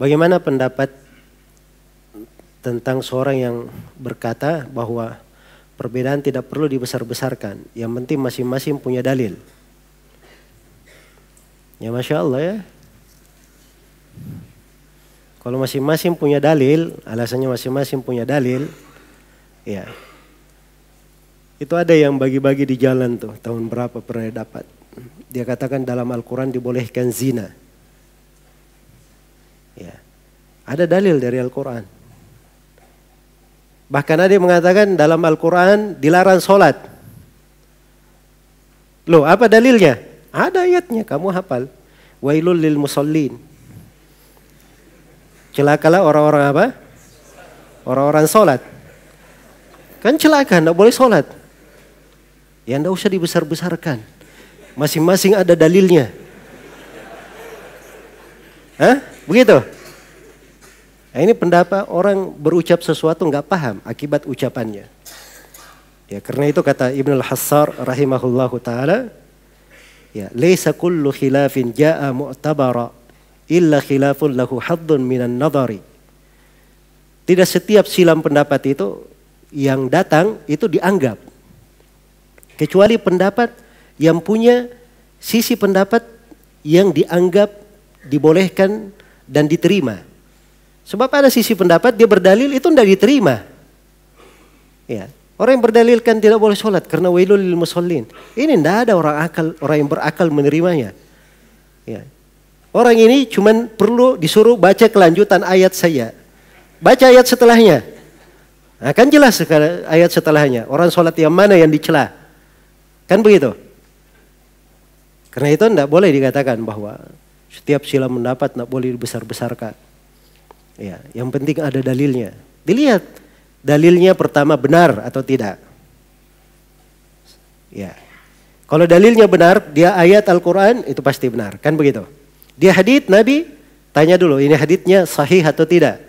Bagaimana pendapat tentang seorang yang berkata bahwa perbedaan tidak perlu dibesar-besarkan. Yang penting masing-masing punya dalil. Ya Masya Allah ya. Kalau masing-masing punya dalil, alasannya masing-masing punya dalil, ya. Itu ada yang bagi-bagi di jalan tuh, tahun berapa pernah dapat. Dia katakan dalam Al-Quran dibolehkan zina. Ada dalil dari Al-Quran. Bahkan ada yang mengatakan dalam Al-Quran dilarang sholat. Loh apa dalilnya? Ada ayatnya, kamu hafal. Wailul lil musallin. Celakalah orang-orang apa? Orang-orang sholat. Kan celaka, tidak boleh sholat. Ya tidak usah dibesar-besarkan. Masing-masing ada dalilnya. Hah? Begitu? Nah, ini pendapat orang berucap sesuatu nggak paham akibat ucapannya. Ya, karena itu kata Ibnu Al-Hassar rahimahullahu taala, ya, "Laisa kullu khilafin jaa mu'tabara illa khilafun lahu haddun minan nadhari." Tidak setiap silam pendapat itu yang datang itu dianggap. Kecuali pendapat yang punya sisi pendapat yang dianggap dibolehkan dan diterima. Sebab ada sisi pendapat dia berdalil itu tidak diterima. Ya. Orang yang berdalilkan tidak boleh sholat karena wailul lil musallin. Ini tidak ada orang akal orang yang berakal menerimanya. Ya. Orang ini cuma perlu disuruh baca kelanjutan ayat saya. Baca ayat setelahnya. Nah, kan jelas ayat setelahnya. Orang sholat yang mana yang dicela. Kan begitu. Karena itu tidak boleh dikatakan bahwa setiap sila mendapat tidak boleh dibesar-besarkan. Ya, yang penting ada dalilnya. Dilihat dalilnya pertama benar atau tidak. Ya. Kalau dalilnya benar, dia ayat Al-Qur'an itu pasti benar, kan begitu. Dia hadits Nabi, tanya dulu ini haditnya sahih atau tidak.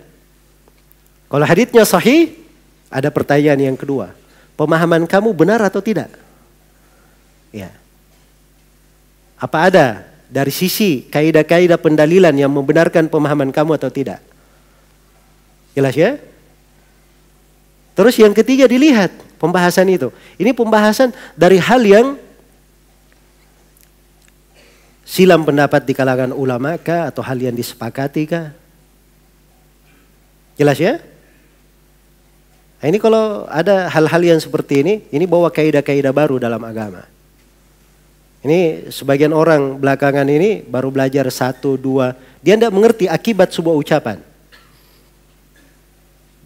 Kalau haditnya sahih, ada pertanyaan yang kedua. Pemahaman kamu benar atau tidak? Ya. Apa ada dari sisi kaidah-kaidah pendalilan yang membenarkan pemahaman kamu atau tidak? Jelas ya? Terus yang ketiga dilihat pembahasan itu. Ini pembahasan dari hal yang silam pendapat di kalangan ulama kah atau hal yang disepakati kah? Jelas ya? Nah, ini kalau ada hal-hal yang seperti ini, ini bawa kaidah-kaidah baru dalam agama. Ini sebagian orang belakangan ini baru belajar satu dua, dia tidak mengerti akibat sebuah ucapan.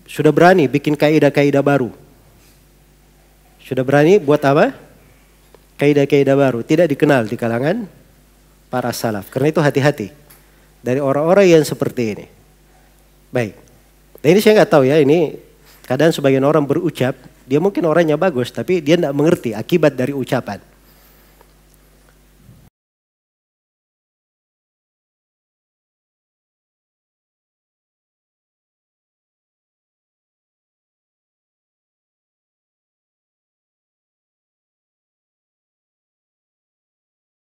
Sudah berani bikin kaidah-kaidah baru. Sudah berani buat apa? Kaidah-kaidah baru tidak dikenal di kalangan para salaf. Karena itu hati-hati dari orang-orang yang seperti ini. Baik. Dan ini saya nggak tahu ya, ini kadang sebagian orang berucap, dia mungkin orangnya bagus tapi dia tidak mengerti akibat dari ucapan.